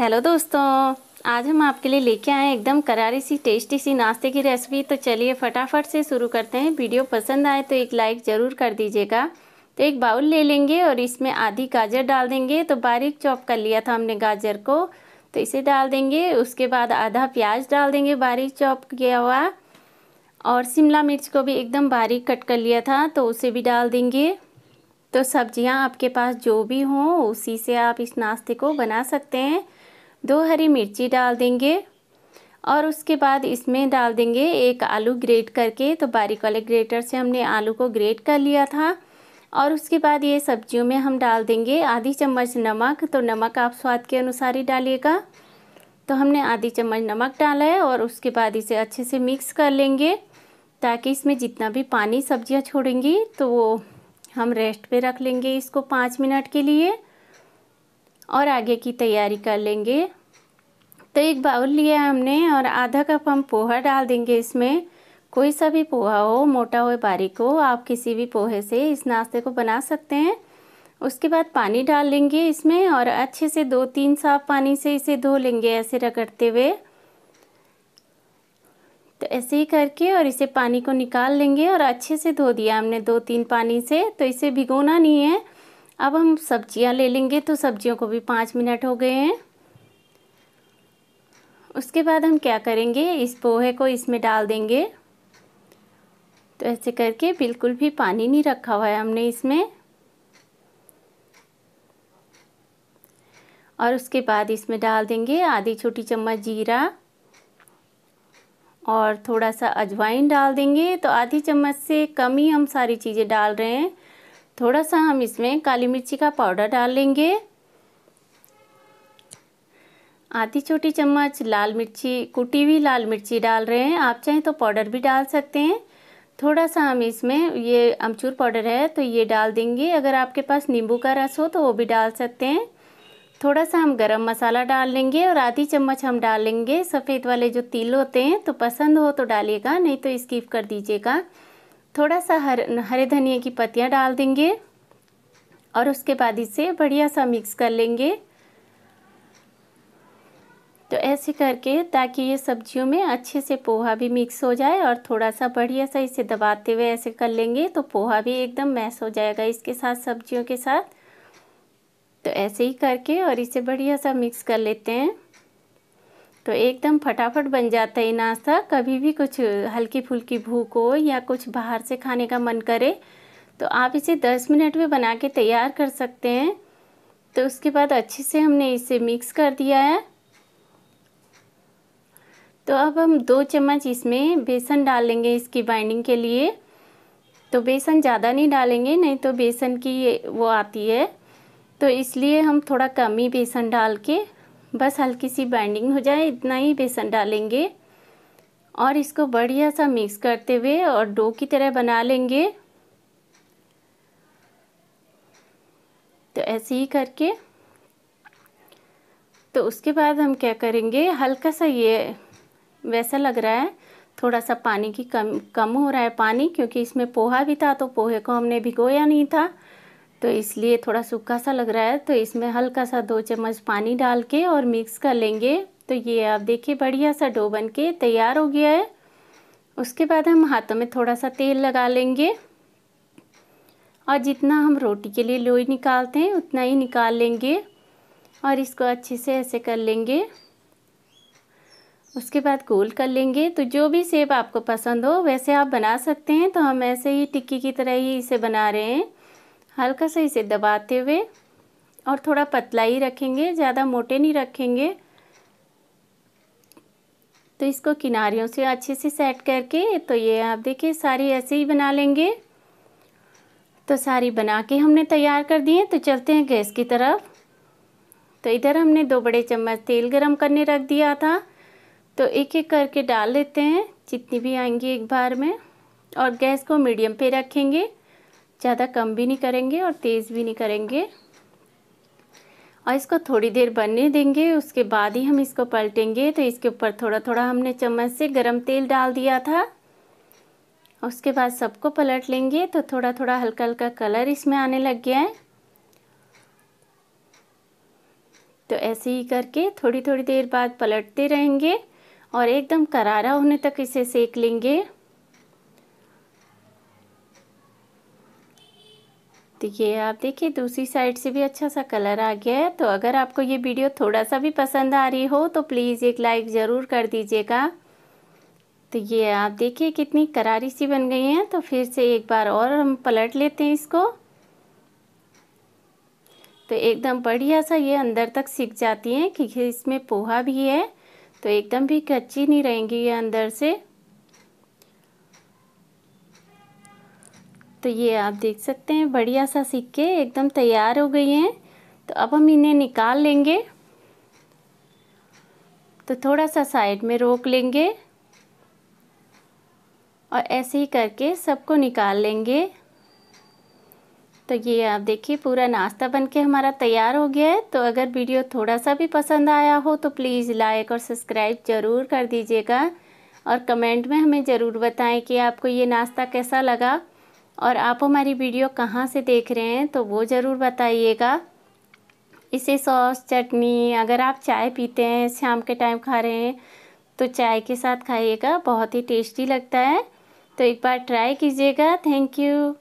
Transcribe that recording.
hello दोस्तों आज हम आपके लिए लेके आए एकदम करारी सी टेस्टी सी नाश्ते की रेसिपी तो चलिए फटाफट से शुरू करते हैं वीडियो पसंद आए तो एक लाइक ज़रूर कर दीजिएगा तो एक बाउल ले लेंगे और इसमें आधी गाजर डाल देंगे तो बारीक चॉप कर लिया था हमने गाजर को तो इसे डाल देंगे उसके बाद आधा प्याज डाल देंगे बारीक चॉप किया हुआ और शिमला मिर्च को भी एकदम बारीक कट कर लिया था तो उसे भी डाल देंगे तो सब्जियां आपके पास जो भी हों उसी से आप इस नाश्ते को बना सकते हैं दो हरी मिर्ची डाल देंगे और उसके बाद इसमें डाल देंगे एक आलू ग्रेट करके तो बारीक वाले ग्रेटर से हमने आलू को ग्रेट कर लिया था और उसके बाद ये सब्जियों में हम डाल देंगे आधी चम्मच नमक तो नमक आप स्वाद के अनुसार ही डालिएगा तो हमने आधी चम्मच नमक डाला है और उसके बाद इसे अच्छे से मिक्स कर लेंगे ताकि इसमें जितना भी पानी सब्जियां छोड़ेंगी तो वो हम रेस्ट पे रख लेंगे इसको पाँच मिनट के लिए और आगे की तैयारी कर लेंगे तो एक बाउल लिया हमने और आधा कप हम पोहा डाल देंगे इसमें कोई सा भी पोहा हो मोटा हो बारीक हो आप किसी भी पोहे से इस नाश्ते को बना सकते हैं उसके बाद पानी डाल लेंगे इसमें और अच्छे से दो तीन साफ पानी से इसे धो लेंगे ऐसे रगड़ते हुए तो ऐसे ही करके और इसे पानी को निकाल लेंगे और अच्छे से धो दिया हमने दो तीन पानी से तो इसे भिगोना नहीं है अब हम सब्जियां ले लेंगे तो सब्जियों को भी पाँच मिनट हो गए हैं उसके बाद हम क्या करेंगे इस पोहे को इसमें डाल देंगे तो ऐसे करके बिल्कुल भी पानी नहीं रखा हुआ है हमने इसमें और उसके बाद इसमें डाल देंगे आधी छोटी चम्मच जीरा और थोड़ा सा अजवाइन डाल देंगे तो आधी चम्मच से कम ही हम सारी चीज़ें डाल रहे हैं थोड़ा सा हम इसमें काली मिर्ची का पाउडर डाल लेंगे आधी छोटी चम्मच लाल मिर्ची कुटी हुई लाल मिर्ची डाल रहे हैं आप चाहें तो पाउडर भी डाल सकते हैं थोड़ा सा हम इसमें ये अमचूर पाउडर है तो ये डाल देंगे अगर आपके पास नींबू का रस हो तो वो भी डाल सकते हैं थोड़ा सा हम गरम मसाला डाल लेंगे और आधी चम्मच हम डाल लेंगे सफ़ेद वाले जो तिल होते हैं तो पसंद हो तो डालिएगा नहीं तो स्किप कर दीजिएगा थोड़ा सा हर हरे धनिए की पत्तियाँ डाल देंगे और उसके बाद इसे बढ़िया सा मिक्स कर लेंगे तो ऐसे करके ताकि ये सब्जियों में अच्छे से पोहा भी मिक्स हो जाए और थोड़ा सा बढ़िया सा इसे दबाते हुए ऐसे कर लेंगे तो पोहा भी एकदम मैस हो जाएगा इसके साथ सब्जियों के साथ तो ऐसे ही करके और इसे बढ़िया सा मिक्स कर लेते हैं तो एकदम फटाफट बन जाता है नाश्ता कभी भी कुछ हल्की फुल्की भूख हो या कुछ बाहर से खाने का मन करे तो आप इसे 10 मिनट में बना के तैयार कर सकते हैं तो उसके बाद अच्छे से हमने इसे मिक्स कर दिया है तो अब हम दो चम्मच इसमें बेसन डाल लेंगे इसकी बाइंडिंग के लिए तो बेसन ज़्यादा नहीं डालेंगे नहीं तो बेसन की वो आती है तो इसलिए हम थोड़ा कम ही बेसन डाल के बस हल्की सी बाइंडिंग हो जाए इतना ही बेसन डालेंगे और इसको बढ़िया सा मिक्स करते हुए और डो की तरह बना लेंगे तो ऐसे ही करके तो उसके बाद हम क्या करेंगे हल्का सा ये वैसा लग रहा है थोड़ा सा पानी की कम कम हो रहा है पानी क्योंकि इसमें पोहा भी था तो पोहे को हमने भिगोया नहीं था तो इसलिए थोड़ा सूखा सा लग रहा है तो इसमें हल्का सा दो चम्मच पानी डाल के और मिक्स कर लेंगे तो ये आप देखिए बढ़िया सा डो बन के तैयार हो गया है उसके बाद हम हाथों में थोड़ा सा तेल लगा लेंगे और जितना हम रोटी के लिए लोई निकालते हैं उतना ही निकाल लेंगे और इसको अच्छे से ऐसे कर लेंगे उसके बाद गोल कर लेंगे तो जो भी सेब आपको पसंद हो वैसे आप बना सकते हैं तो हम ऐसे ही टिक्की की तरह ही इसे बना रहे हैं हल्का सा इसे दबाते हुए और थोड़ा पतला ही रखेंगे ज़्यादा मोटे नहीं रखेंगे तो इसको किनारियों से अच्छे से सेट करके तो ये आप देखिए सारी ऐसे ही बना लेंगे तो सारी बना के हमने तैयार कर दिए तो चलते हैं गैस की तरफ तो इधर हमने दो बड़े चम्मच तेल गरम करने रख दिया था तो एक एक करके डाल लेते हैं जितनी भी आएंगी एक बार में और गैस को मीडियम पे रखेंगे ज़्यादा कम भी नहीं करेंगे और तेज़ भी नहीं करेंगे और इसको थोड़ी देर बनने देंगे उसके बाद ही हम इसको पलटेंगे तो इसके ऊपर थोड़ा थोड़ा हमने चम्मच से गरम तेल डाल दिया था उसके बाद सबको पलट लेंगे तो थोड़ा थोड़ा हल्का हल्का कलर इसमें आने लग गया है तो ऐसे ही करके थोड़ी थोड़ी देर बाद पलटते रहेंगे और एकदम करारा होने तक इसे सेक लेंगे तो ये आप देखिए दूसरी साइड से भी अच्छा सा कलर आ गया है तो अगर आपको ये वीडियो थोड़ा सा भी पसंद आ रही हो तो प्लीज़ एक लाइक ज़रूर कर दीजिएगा तो ये आप देखिए कितनी करारी सी बन गई हैं तो फिर से एक बार और हम पलट लेते हैं इसको तो एकदम बढ़िया सा ये अंदर तक सीख जाती हैं क्योंकि इसमें पोहा भी है तो एकदम भी कच्ची नहीं रहेंगी ये अंदर से तो ये आप देख सकते हैं बढ़िया सा सिक्के एकदम तैयार हो गई हैं तो अब हम इन्हें निकाल लेंगे तो थोड़ा सा साइड में रोक लेंगे और ऐसे ही करके सबको निकाल लेंगे तो ये आप देखिए पूरा नाश्ता बनके हमारा तैयार हो गया है तो अगर वीडियो थोड़ा सा भी पसंद आया हो तो प्लीज़ लाइक और सब्सक्राइब ज़रूर कर दीजिएगा और कमेंट में हमें ज़रूर बताएं कि आपको ये नाश्ता कैसा लगा और आप हमारी वीडियो कहाँ से देख रहे हैं तो वो ज़रूर बताइएगा इसे सॉस चटनी अगर आप चाय पीते हैं शाम के टाइम खा रहे हैं तो चाय के साथ खाइएगा बहुत ही टेस्टी लगता है तो एक बार ट्राई कीजिएगा थैंक यू